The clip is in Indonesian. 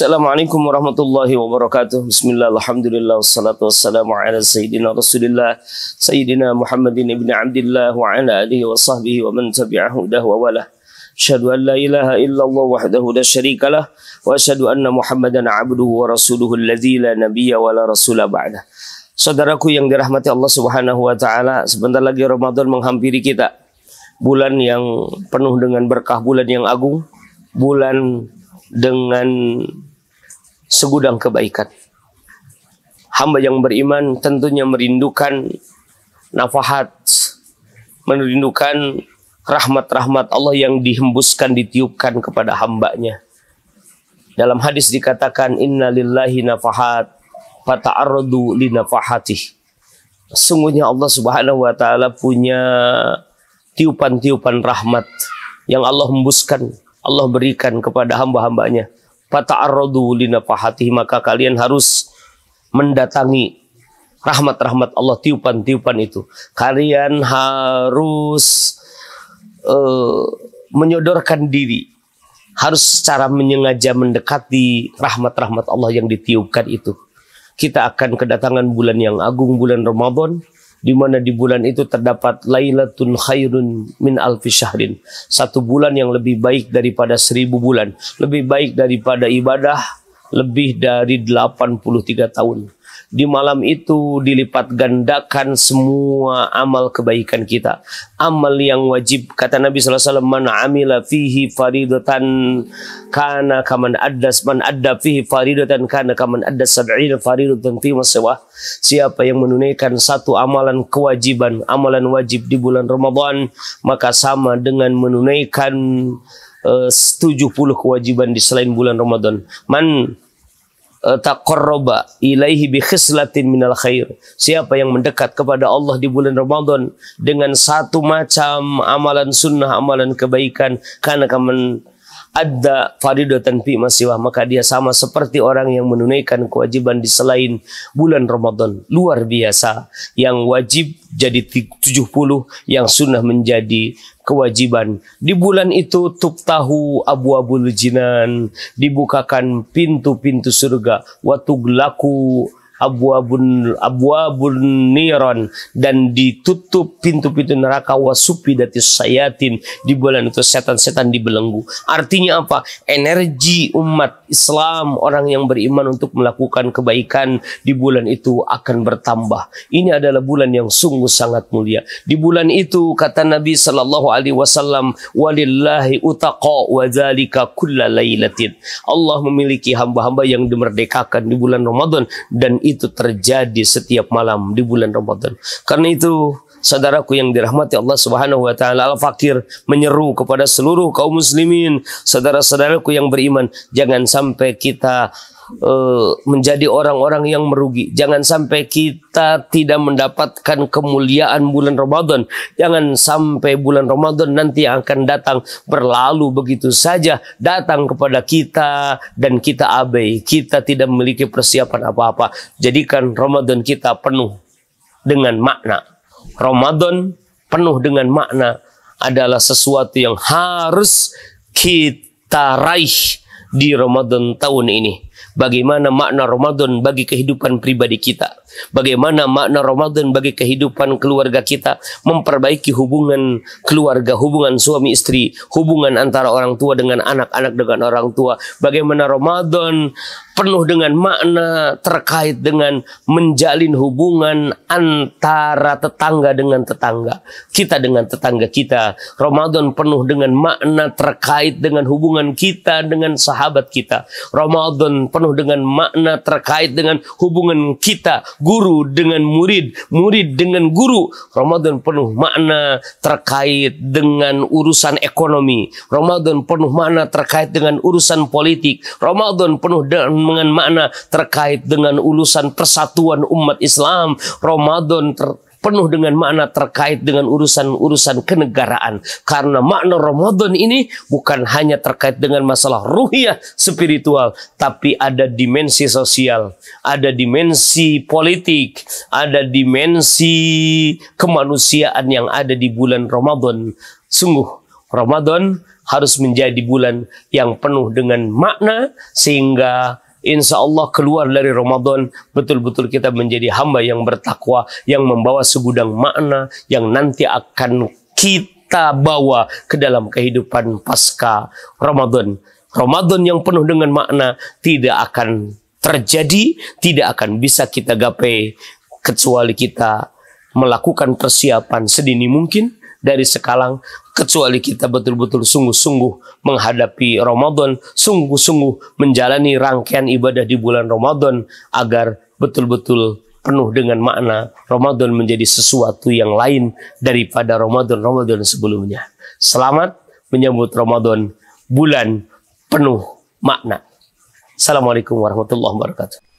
Assalamualaikum warahmatullahi wabarakatuh. Bismillah, alhamdulillah, wassalatu wassalamu ala sayyidina rasulillah, sayyidina Muhammadin ibn Abdillah wa ala alihi wa sahbihi wa man tabi'ahu dah wa walah. Asyadu an la ilaha illallah wahdahu la syarika lah wa asyadu anna Muhammadan abduhu wa rasuluhu alladhi la nabiyya wa la rasulah ba'dah. Saudaraku yang dirahmati Allah Subhanahu wa taala, sebentar lagi Ramadan menghampiri kita. Bulan yang penuh dengan berkah, bulan yang agung, bulan dengan segudang kebaikan. Hamba yang beriman tentunya merindukan nafahat, merindukan rahmat-rahmat Allah yang dihembuskan, ditiupkan kepada hambanya. Dalam hadis dikatakan, Inna lillahi nafahat, li nafahatih. Sungguhnya Allah subhanahu wa ta'ala punya tiupan-tiupan rahmat yang Allah hembuskan, Allah berikan kepada hamba-hambanya fata'arradu linafahatih maka kalian harus mendatangi rahmat-rahmat Allah tiupan-tiupan itu kalian harus uh, menyodorkan diri harus secara menyengaja mendekati rahmat-rahmat Allah yang ditiupkan itu kita akan kedatangan bulan yang agung bulan Ramadan di mana di bulan itu terdapat Lailatul Khairun min alfi syahrin. Satu bulan yang lebih baik daripada seribu bulan. Lebih baik daripada ibadah lebih dari 83 tahun di malam itu dilipat gandakan semua amal kebaikan kita. Amal yang wajib kata Nabi sallallahu alaihi wasallam man amila fihi faridatan kana kaman addas man adda fihi faridatan kana kaman adda sab'ina faridatan fi masawah. Siapa yang menunaikan satu amalan kewajiban, amalan wajib di bulan Ramadan, maka sama dengan menunaikan eh, uh, 70 kewajiban di selain bulan Ramadan. Man Eh, taqarraba ilaihi bi khislatin minal khair. Siapa yang mendekat kepada Allah di bulan Ramadan dengan satu macam amalan sunnah, amalan kebaikan, karena akan adda faridatan fi masiwah maka dia sama seperti orang yang menunaikan kewajiban di selain bulan Ramadan luar biasa yang wajib jadi 70 yang sunnah menjadi kewajiban di bulan itu tahu abu abul jinan dibukakan pintu-pintu surga watuglaku abwabun abwabun niron dan ditutup pintu-pintu neraka wasupi dari sayatin di bulan itu setan-setan dibelenggu. Artinya apa? Energi umat Islam orang yang beriman untuk melakukan kebaikan di bulan itu akan bertambah. Ini adalah bulan yang sungguh sangat mulia. Di bulan itu kata Nabi Shallallahu alaihi wasallam walillahi utaqo wa kulla Allah memiliki hamba-hamba yang dimerdekakan di bulan Ramadan dan itu terjadi setiap malam di bulan Ramadan. Karena itu saudaraku yang dirahmati Allah Subhanahu wa taala al-fakir menyeru kepada seluruh kaum muslimin, saudara-saudaraku yang beriman, jangan sampai kita Eh, menjadi orang-orang yang merugi. Jangan sampai kita tidak mendapatkan kemuliaan bulan Ramadan. Jangan sampai bulan Ramadan nanti akan datang berlalu begitu saja datang kepada kita dan kita abai. Kita tidak memiliki persiapan apa-apa. Jadikan Ramadan kita penuh dengan makna. Ramadan penuh dengan makna adalah sesuatu yang harus kita raih di Ramadan tahun ini bagaimana makna Ramadan bagi kehidupan pribadi kita. Bagaimana makna Ramadan bagi kehidupan keluarga kita, memperbaiki hubungan keluarga, hubungan suami istri, hubungan antara orang tua dengan anak-anak dengan orang tua. Bagaimana Ramadan penuh dengan makna terkait dengan menjalin hubungan antara tetangga dengan tetangga, kita dengan tetangga kita. Ramadan penuh dengan makna terkait dengan hubungan kita dengan sahabat kita. Ramadan penuh dengan makna terkait dengan hubungan kita guru dengan murid, murid dengan guru. Ramadan penuh makna terkait dengan urusan ekonomi. Ramadan penuh makna terkait dengan urusan politik. Ramadan penuh dengan makna terkait dengan urusan persatuan umat Islam. Ramadan ter penuh dengan makna terkait dengan urusan-urusan kenegaraan. Karena makna Ramadan ini bukan hanya terkait dengan masalah ruhiyah spiritual, tapi ada dimensi sosial, ada dimensi politik, ada dimensi kemanusiaan yang ada di bulan Ramadan. Sungguh Ramadan harus menjadi bulan yang penuh dengan makna sehingga insya Allah keluar dari Ramadan betul-betul kita menjadi hamba yang bertakwa yang membawa segudang makna yang nanti akan kita bawa ke dalam kehidupan pasca Ramadan. Ramadan yang penuh dengan makna tidak akan terjadi, tidak akan bisa kita gapai kecuali kita melakukan persiapan sedini mungkin dari sekarang kecuali kita betul-betul sungguh-sungguh menghadapi Ramadan, sungguh-sungguh menjalani rangkaian ibadah di bulan Ramadan agar betul-betul penuh dengan makna Ramadan menjadi sesuatu yang lain daripada Ramadan-Ramadan sebelumnya. Selamat menyambut Ramadan bulan penuh makna. Assalamualaikum warahmatullahi wabarakatuh.